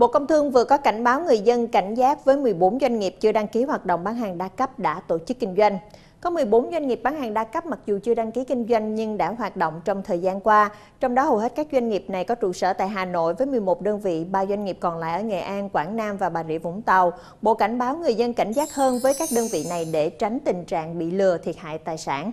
Bộ Công Thương vừa có cảnh báo người dân cảnh giác với 14 doanh nghiệp chưa đăng ký hoạt động bán hàng đa cấp đã tổ chức kinh doanh. Có 14 doanh nghiệp bán hàng đa cấp mặc dù chưa đăng ký kinh doanh nhưng đã hoạt động trong thời gian qua. Trong đó hầu hết các doanh nghiệp này có trụ sở tại Hà Nội với 11 đơn vị, 3 doanh nghiệp còn lại ở Nghệ An, Quảng Nam và Bà Rịa Vũng Tàu. Bộ cảnh báo người dân cảnh giác hơn với các đơn vị này để tránh tình trạng bị lừa thiệt hại tài sản.